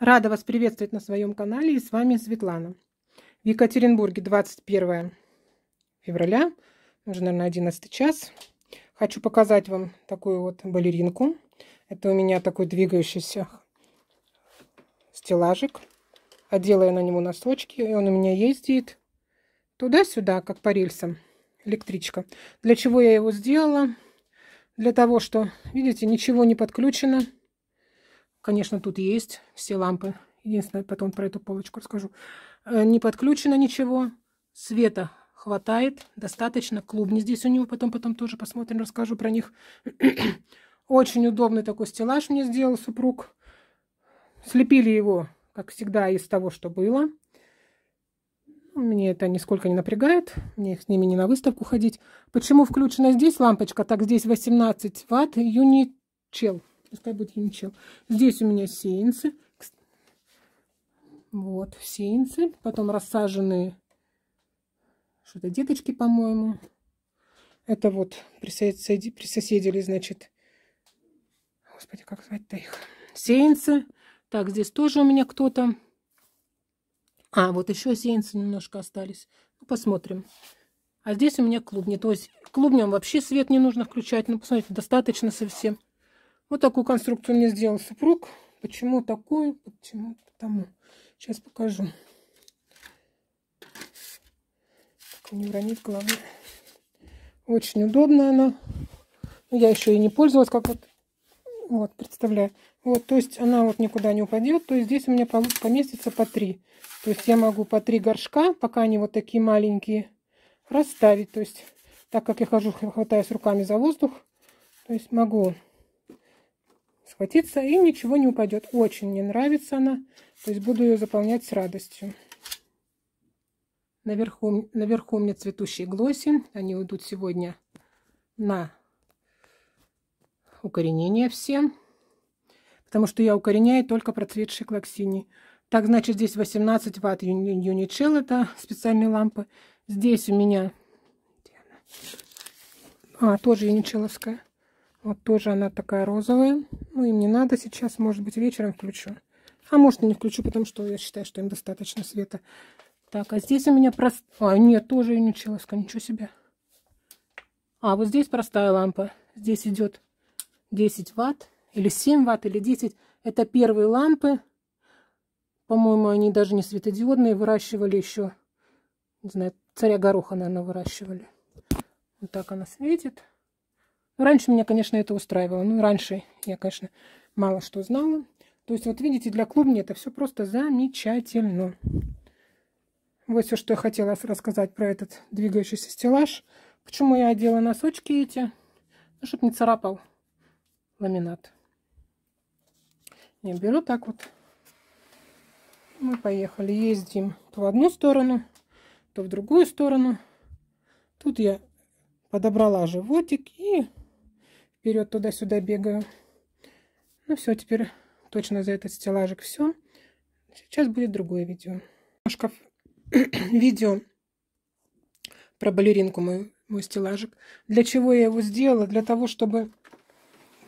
Рада вас приветствовать на своем канале и с вами Светлана. В Екатеринбурге 21 февраля, уже, наверное, 11 час. Хочу показать вам такую вот балеринку. Это у меня такой двигающийся стеллажик. Одела я на него носочки, и он у меня ездит туда-сюда, как по рельсам, электричка. Для чего я его сделала? Для того, что, видите, ничего не подключено Конечно, тут есть все лампы. Единственное, потом про эту полочку расскажу. Э, не подключено ничего. Света хватает, достаточно. Клубни здесь у него, потом, потом тоже посмотрим, расскажу про них. Очень удобный такой стеллаж мне сделал супруг. Слепили его, как всегда, из того, что было. Мне это нисколько не напрягает. Мне с ними не на выставку ходить. Почему включена здесь лампочка? Так, здесь 18 ватт, юничел пускай будет яничел. Здесь у меня сеянцы. Вот, сеянцы. Потом рассаженные что-то деточки, по-моему. Это вот присоседи, присоседили, значит, господи, как звать-то их? Сеянцы. Так, здесь тоже у меня кто-то. А, вот еще сеянцы немножко остались. Ну, посмотрим. А здесь у меня клубни. То есть клубням вообще свет не нужно включать. Ну, посмотрите, достаточно совсем. Вот такую конструкцию мне сделал супруг. Почему такую? Почему? Потому. Сейчас покажу. Только не уронить, главное. Очень удобная она. Ну, я еще и не пользовалась, как вот, вот, представляю. Вот, то есть она вот никуда не упадет. То есть здесь у меня поместится по три. То есть я могу по три горшка, пока они вот такие маленькие, расставить. То есть так как я хожу, хватаюсь руками за воздух, то есть могу схватиться, и ничего не упадет. Очень мне нравится она, то есть буду ее заполнять с радостью. Наверху, наверху у меня цветущие глосси, они уйдут сегодня на укоренение все, потому что я укореняю только процветшие клаксини. Так, значит, здесь 18 ватт юни юничел, это специальные лампы. Здесь у меня... А, тоже юничеловская. Вот тоже она такая розовая. Ну, им не надо сейчас, может быть, вечером включу. А может, и не включу, потому что я считаю, что им достаточно света. Так, а здесь у меня простая, А, нет, тоже юничеловская, ничего себе. А, вот здесь простая лампа. Здесь идет 10 ватт, или 7 ватт, или 10. Это первые лампы. По-моему, они даже не светодиодные, выращивали еще, не знаю, царя гороха, наверное, выращивали. Вот так она светит. Раньше меня, конечно, это устраивало. Ну, раньше я, конечно, мало что знала. То есть, вот видите, для клубни это все просто замечательно. Вот все, что я хотела рассказать про этот двигающийся стеллаж. Почему я одела носочки эти? Ну, чтобы не царапал ламинат. Я беру так вот. Мы поехали, ездим то в одну сторону, то в другую сторону. Тут я подобрала животик и вперед туда-сюда бегаю. Ну все, теперь точно за этот стеллажик все. Сейчас будет другое видео. Немножко видео про балеринку мой, мой стеллажик. Для чего я его сделала? Для того, чтобы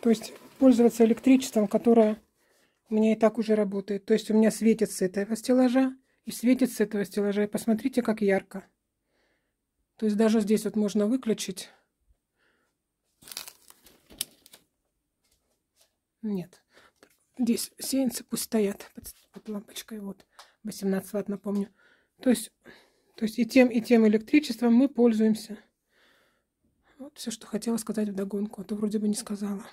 то есть, пользоваться электричеством, которое у меня и так уже работает. То есть у меня светит с этого стеллажа и светит с этого стеллажа. И посмотрите, как ярко. То есть даже здесь вот можно выключить. Нет. Здесь сеянцы пусть стоят под, под лампочкой. Вот 18 ватт, напомню. То есть, то есть и тем, и тем электричеством мы пользуемся. Вот все, что хотела сказать в догонку, а то вроде бы не сказала.